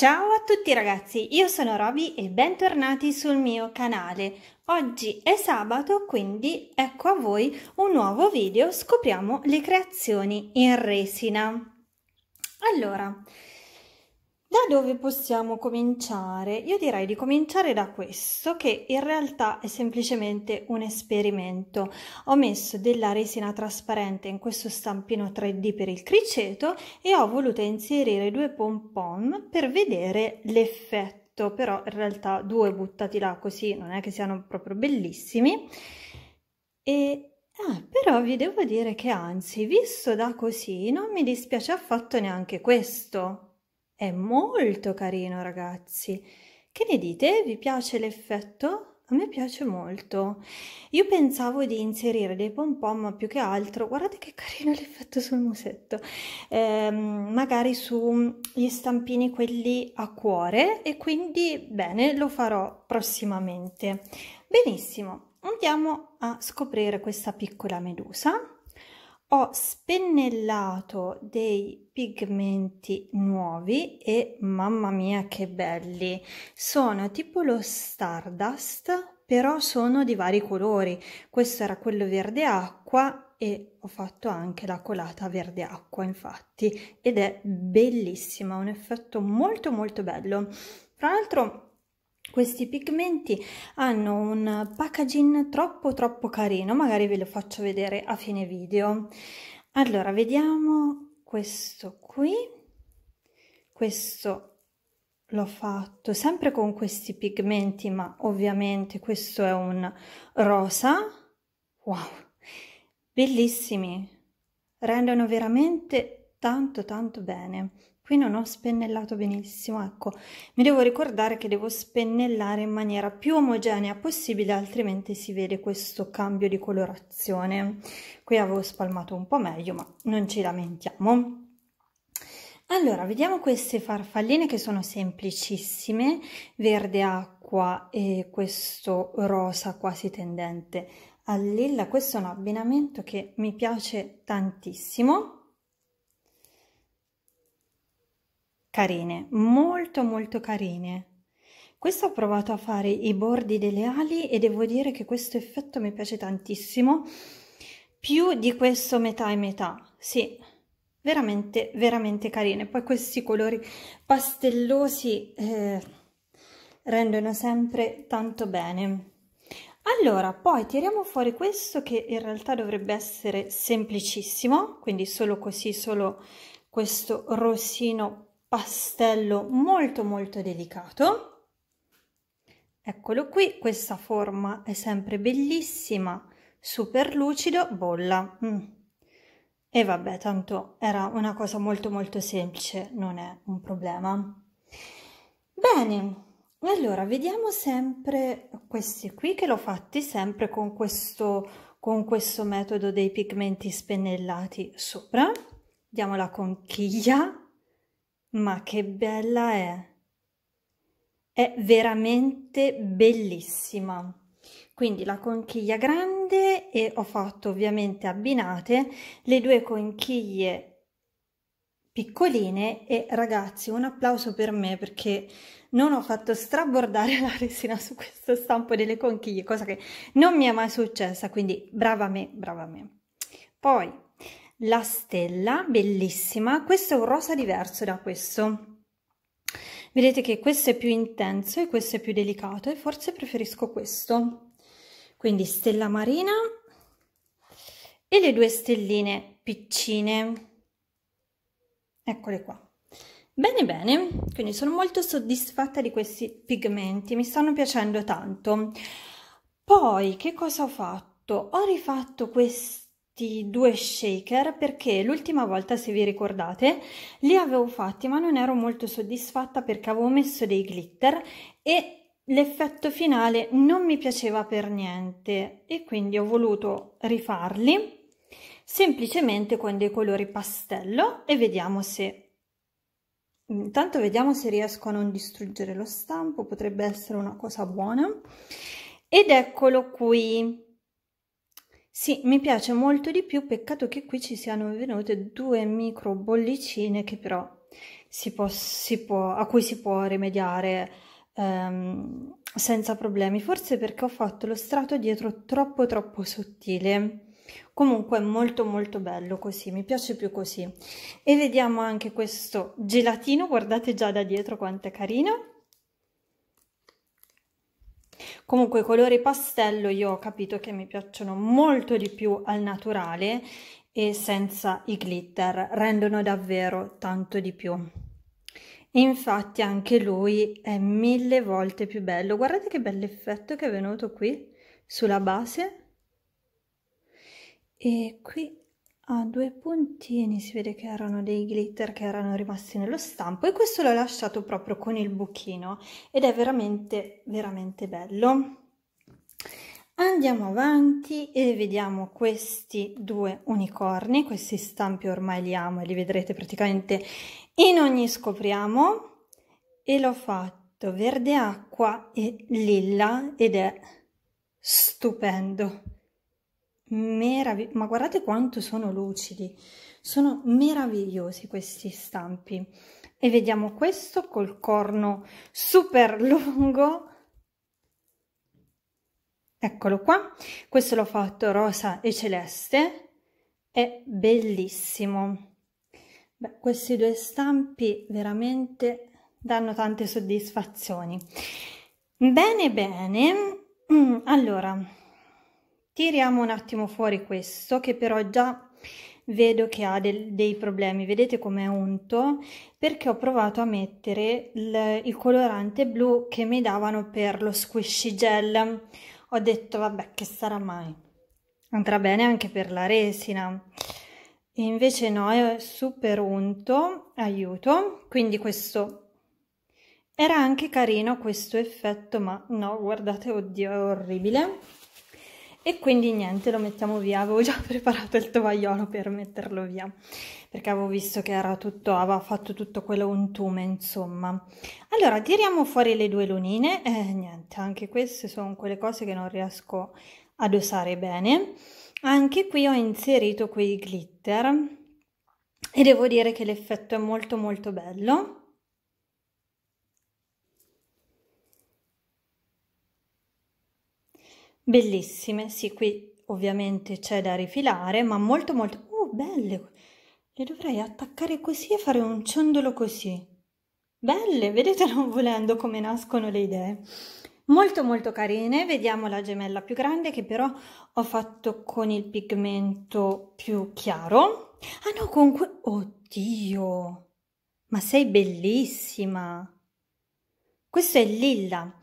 Ciao a tutti ragazzi, io sono Roby e bentornati sul mio canale. Oggi è sabato, quindi ecco a voi un nuovo video, scopriamo le creazioni in resina. Allora, da dove possiamo cominciare? Io direi di cominciare da questo che in realtà è semplicemente un esperimento. Ho messo della resina trasparente in questo stampino 3D per il criceto e ho voluto inserire due pompon per vedere l'effetto, però in realtà due buttati là così non è che siano proprio bellissimi. E Ah, però vi devo dire che anzi, visto da così, non mi dispiace affatto neanche questo. È molto carino, ragazzi. Che ne dite? Vi piace l'effetto? A me piace molto. Io pensavo di inserire dei pom-pom, ma più che altro, guardate che carino l'effetto sul musetto, eh, magari sugli stampini quelli a cuore e quindi bene, lo farò prossimamente. Benissimo, andiamo a scoprire questa piccola medusa ho spennellato dei pigmenti nuovi e mamma mia che belli sono tipo lo stardust però sono di vari colori questo era quello verde acqua e ho fatto anche la colata verde acqua infatti ed è bellissima un effetto molto molto bello tra l'altro questi pigmenti hanno un packaging troppo troppo carino magari ve lo faccio vedere a fine video allora vediamo questo qui questo l'ho fatto sempre con questi pigmenti ma ovviamente questo è un rosa wow bellissimi rendono veramente tanto tanto bene Qui non ho spennellato benissimo, ecco, mi devo ricordare che devo spennellare in maniera più omogenea possibile, altrimenti si vede questo cambio di colorazione. Qui avevo spalmato un po' meglio, ma non ci lamentiamo. Allora, vediamo queste farfalline che sono semplicissime, verde acqua e questo rosa quasi tendente al lilla. Questo è un abbinamento che mi piace tantissimo carine, molto molto carine. Questo ho provato a fare i bordi delle ali e devo dire che questo effetto mi piace tantissimo, più di questo metà e metà, sì, veramente veramente carine. Poi questi colori pastellosi eh, rendono sempre tanto bene. Allora, poi tiriamo fuori questo che in realtà dovrebbe essere semplicissimo, quindi solo così, solo questo rossino pastello molto molto delicato. Eccolo qui, questa forma è sempre bellissima, super lucido, bolla. Mm. E vabbè, tanto era una cosa molto molto semplice, non è un problema. Bene, allora vediamo sempre questi qui che l'ho fatti sempre con questo, con questo metodo dei pigmenti spennellati sopra. Vediamo la conchiglia, ma che bella è! È veramente bellissima. Quindi la conchiglia grande e ho fatto ovviamente abbinate le due conchiglie piccoline e ragazzi un applauso per me perché non ho fatto strabordare la resina su questo stampo delle conchiglie, cosa che non mi è mai successa, quindi brava me, brava me. Poi la stella, bellissima. Questo è un rosa diverso da questo. Vedete che questo è più intenso e questo è più delicato e forse preferisco questo. Quindi stella marina e le due stelline piccine. Eccole qua. Bene bene, quindi sono molto soddisfatta di questi pigmenti, mi stanno piacendo tanto. Poi che cosa ho fatto? Ho rifatto questo questi due shaker perché l'ultima volta, se vi ricordate, li avevo fatti ma non ero molto soddisfatta perché avevo messo dei glitter e l'effetto finale non mi piaceva per niente e quindi ho voluto rifarli semplicemente con dei colori pastello e vediamo se intanto vediamo se riesco a non distruggere lo stampo potrebbe essere una cosa buona ed eccolo qui sì, mi piace molto di più, peccato che qui ci siano venute due micro bollicine che però si può, si può, a cui si può rimediare ehm, senza problemi, forse perché ho fatto lo strato dietro troppo troppo sottile. Comunque è molto molto bello così, mi piace più così. E vediamo anche questo gelatino, guardate già da dietro quanto è carino comunque i colori pastello io ho capito che mi piacciono molto di più al naturale e senza i glitter rendono davvero tanto di più infatti anche lui è mille volte più bello guardate che bell'effetto che è venuto qui sulla base e qui a due puntini si vede che erano dei glitter che erano rimasti nello stampo e questo l'ho lasciato proprio con il buchino ed è veramente veramente bello andiamo avanti e vediamo questi due unicorni questi stampi ormai li amo e li vedrete praticamente in ogni scopriamo e l'ho fatto verde acqua e lilla ed è stupendo meravigliosi, ma guardate quanto sono lucidi, sono meravigliosi questi stampi. E vediamo questo col corno super lungo, eccolo qua, questo l'ho fatto rosa e celeste, è bellissimo. Beh, questi due stampi veramente danno tante soddisfazioni. Bene, bene, mm, allora Tiriamo un attimo fuori questo che però già vedo che ha del, dei problemi, vedete com'è unto? Perché ho provato a mettere il, il colorante blu che mi davano per lo squishy gel. Ho detto vabbè che sarà mai, andrà bene anche per la resina. E invece no, è super unto, aiuto, quindi questo era anche carino questo effetto, ma no, guardate, oddio, è orribile e quindi niente lo mettiamo via avevo già preparato il tovagliolo per metterlo via perché avevo visto che era tutto aveva fatto tutto quello untume insomma allora tiriamo fuori le due lunine e eh, niente anche queste sono quelle cose che non riesco ad usare bene anche qui ho inserito quei glitter e devo dire che l'effetto è molto molto bello Bellissime, sì, qui ovviamente c'è da rifilare, ma molto molto... Oh, belle! Le dovrei attaccare così e fare un ciondolo così. Belle, vedete non volendo come nascono le idee. Molto molto carine, vediamo la gemella più grande che però ho fatto con il pigmento più chiaro. Ah no, con que... Oddio! Ma sei bellissima! Questo è lilla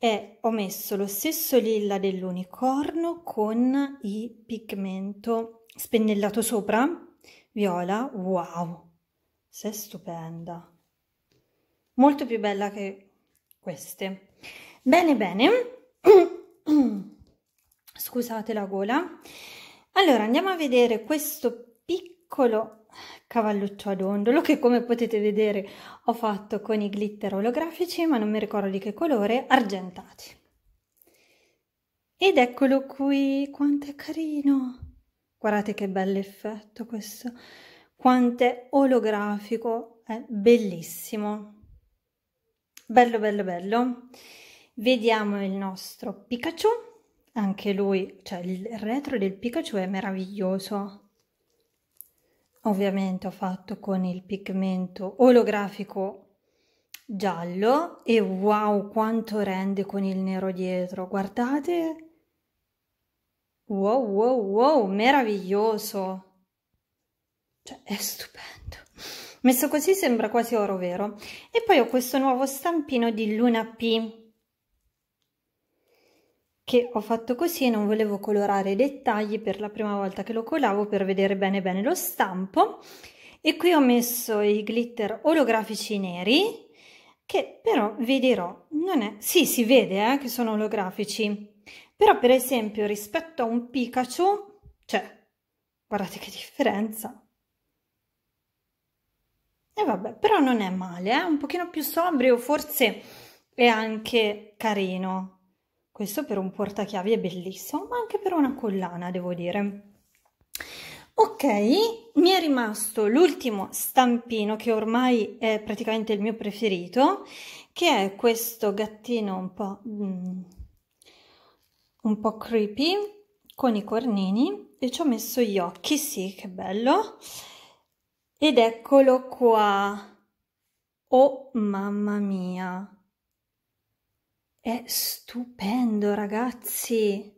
è, ho messo lo stesso lilla dell'unicorno con il pigmento spennellato sopra, viola, wow, sei stupenda, molto più bella che queste. Bene, bene, scusate la gola. Allora andiamo a vedere questo piccolo cavalluccio ad ondolo che come potete vedere ho fatto con i glitter olografici ma non mi ricordo di che colore argentati ed eccolo qui quanto è carino guardate che bello effetto questo quanto è olografico è bellissimo bello bello bello vediamo il nostro Pikachu anche lui cioè il retro del Pikachu è meraviglioso ovviamente ho fatto con il pigmento olografico giallo e wow quanto rende con il nero dietro guardate wow wow wow meraviglioso cioè è stupendo messo così sembra quasi oro vero e poi ho questo nuovo stampino di Luna P che ho fatto così e non volevo colorare i dettagli per la prima volta che lo colavo per vedere bene bene lo stampo e qui ho messo i glitter olografici neri che però vi dirò non è sì si vede eh, che sono olografici però per esempio rispetto a un Pikachu cioè guardate che differenza e vabbè però non è male è eh? un pochino più sobrio forse è anche carino questo per un portachiavi è bellissimo, ma anche per una collana, devo dire. Ok, mi è rimasto l'ultimo stampino che ormai è praticamente il mio preferito, che è questo gattino un po', mm, un po creepy con i cornini e ci ho messo gli occhi, sì, che bello. Ed eccolo qua. Oh mamma mia, è stupendo, ragazzi.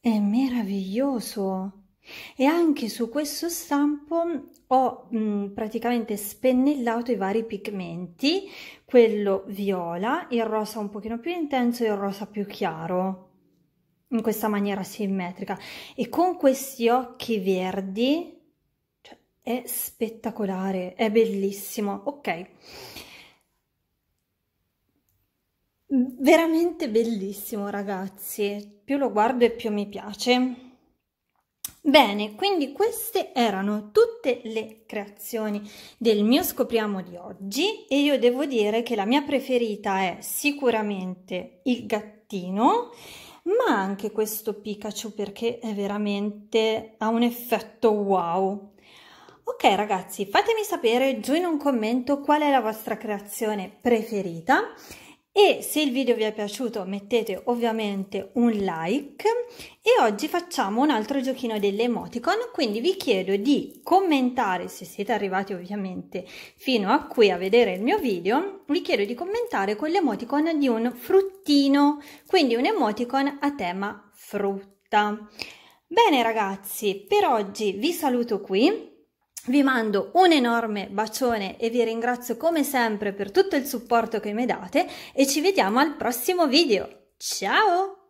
È meraviglioso. E anche su questo stampo ho mh, mm, praticamente spennellato i vari pigmenti, quello viola, il rosa un pochino più intenso e il rosa più chiaro, in questa maniera simmetrica. E con questi occhi verdi cioè, è spettacolare, è bellissimo. Ok. Mm, veramente bellissimo, ragazzi. Più lo guardo e più mi piace. Bene, quindi queste erano tutte le creazioni del mio scopriamo di oggi e io devo dire che la mia preferita è sicuramente il gattino, ma anche questo Pikachu perché è veramente ha un effetto wow. Ok ragazzi, fatemi sapere giù in un commento qual è la vostra creazione preferita e se il video vi è piaciuto mettete ovviamente un like e oggi facciamo un altro giochino delle emoticon quindi vi chiedo di commentare se siete arrivati ovviamente fino a qui a vedere il mio video vi chiedo di commentare con l'emoticon di un fruttino quindi un emoticon a tema frutta bene ragazzi per oggi vi saluto qui vi mando un enorme bacione e vi ringrazio come sempre per tutto il supporto che mi date e ci vediamo al prossimo video. Ciao!